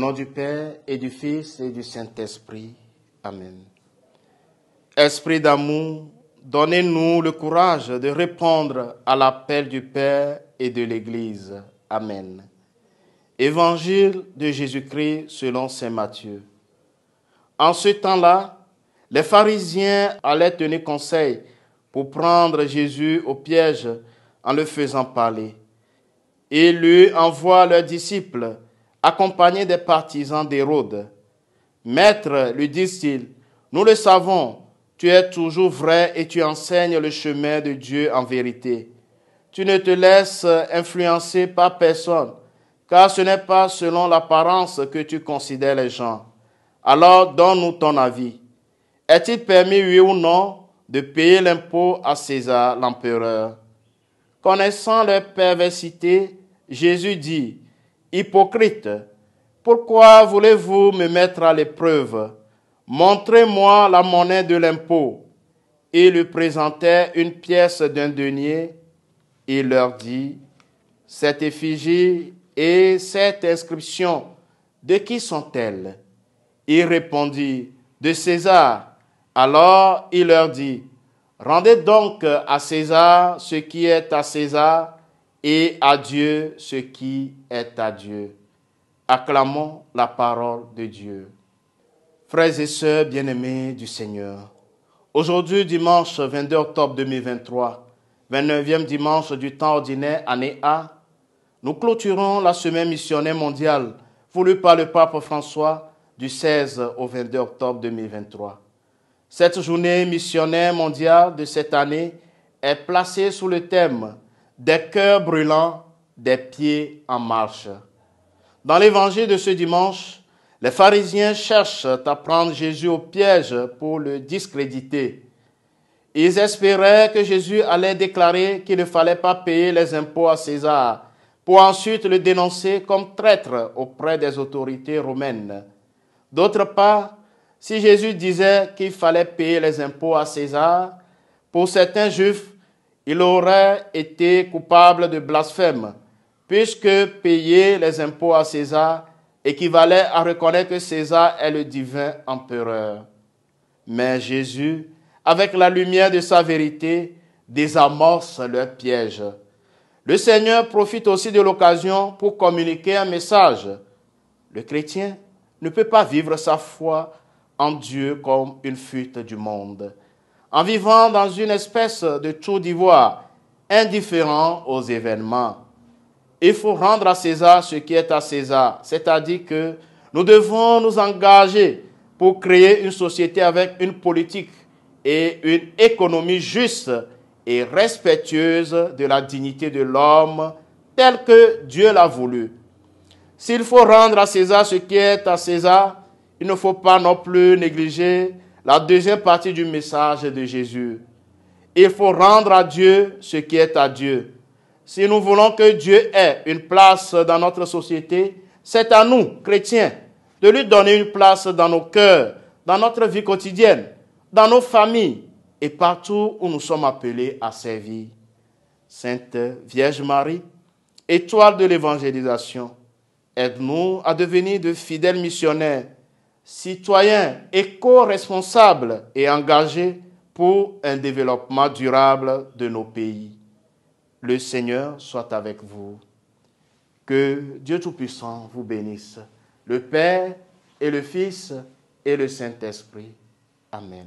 nom du Père et du Fils et du Saint-Esprit. Amen. Esprit d'amour, donnez-nous le courage de répondre à l'appel du Père et de l'Église. Amen. Évangile de Jésus-Christ selon Saint Matthieu. En ce temps-là, les pharisiens allaient tenir conseil pour prendre Jésus au piège en le faisant parler. Ils lui envoient leurs disciples accompagné des partisans d'Hérode. Maître, lui disent-ils, nous le savons, tu es toujours vrai et tu enseignes le chemin de Dieu en vérité. Tu ne te laisses influencer par personne, car ce n'est pas selon l'apparence que tu considères les gens. Alors donne-nous ton avis. Est-il permis, oui ou non, de payer l'impôt à César, l'empereur Connaissant leur perversité, Jésus dit, Hypocrite, pourquoi voulez-vous me mettre à l'épreuve Montrez-moi la monnaie de l'impôt. Il lui présentait une pièce d'un denier. Il leur dit, Cette effigie et cette inscription, de qui sont-elles Il répondit, De César. Alors il leur dit, Rendez donc à César ce qui est à César et à Dieu ce qui est à Dieu. Acclamons la parole de Dieu. Frères et sœurs bien-aimés du Seigneur, aujourd'hui dimanche 22 octobre 2023, 29e dimanche du temps ordinaire année A, nous clôturons la semaine missionnaire mondiale voulue par le pape François du 16 au 22 octobre 2023. Cette journée missionnaire mondiale de cette année est placée sous le thème des cœurs brûlants, des pieds en marche. Dans l'évangile de ce dimanche, les pharisiens cherchent à prendre Jésus au piège pour le discréditer. Ils espéraient que Jésus allait déclarer qu'il ne fallait pas payer les impôts à César, pour ensuite le dénoncer comme traître auprès des autorités romaines. D'autre part, si Jésus disait qu'il fallait payer les impôts à César, pour certains juifs, il aurait été coupable de blasphème, puisque payer les impôts à César équivalait à reconnaître que César est le divin empereur. Mais Jésus, avec la lumière de sa vérité, désamorce leur piège. Le Seigneur profite aussi de l'occasion pour communiquer un message. Le chrétien ne peut pas vivre sa foi en Dieu comme une fuite du monde en vivant dans une espèce de tour d'ivoire, indifférent aux événements. Il faut rendre à César ce qui est à César, c'est-à-dire que nous devons nous engager pour créer une société avec une politique et une économie juste et respectueuse de la dignité de l'homme telle que Dieu l'a voulu. S'il faut rendre à César ce qui est à César, il ne faut pas non plus négliger la deuxième partie du message de Jésus. Il faut rendre à Dieu ce qui est à Dieu. Si nous voulons que Dieu ait une place dans notre société, c'est à nous, chrétiens, de lui donner une place dans nos cœurs, dans notre vie quotidienne, dans nos familles et partout où nous sommes appelés à servir. Sainte Vierge Marie, étoile de l'évangélisation, aide-nous à devenir de fidèles missionnaires citoyens éco-responsables et engagés pour un développement durable de nos pays. Le Seigneur soit avec vous. Que Dieu Tout-Puissant vous bénisse, le Père et le Fils et le Saint-Esprit. Amen.